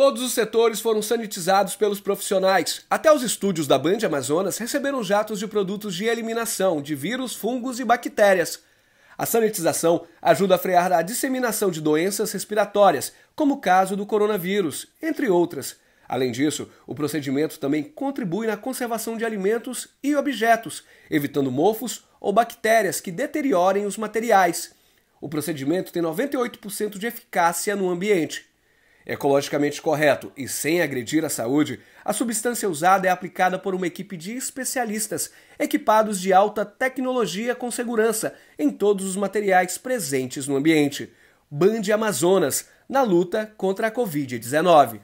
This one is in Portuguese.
Todos os setores foram sanitizados pelos profissionais. Até os estúdios da Band Amazonas receberam jatos de produtos de eliminação de vírus, fungos e bactérias. A sanitização ajuda a frear a disseminação de doenças respiratórias, como o caso do coronavírus, entre outras. Além disso, o procedimento também contribui na conservação de alimentos e objetos, evitando mofos ou bactérias que deteriorem os materiais. O procedimento tem 98% de eficácia no ambiente. Ecologicamente correto e sem agredir a saúde, a substância usada é aplicada por uma equipe de especialistas equipados de alta tecnologia com segurança em todos os materiais presentes no ambiente. Bande Amazonas, na luta contra a Covid-19.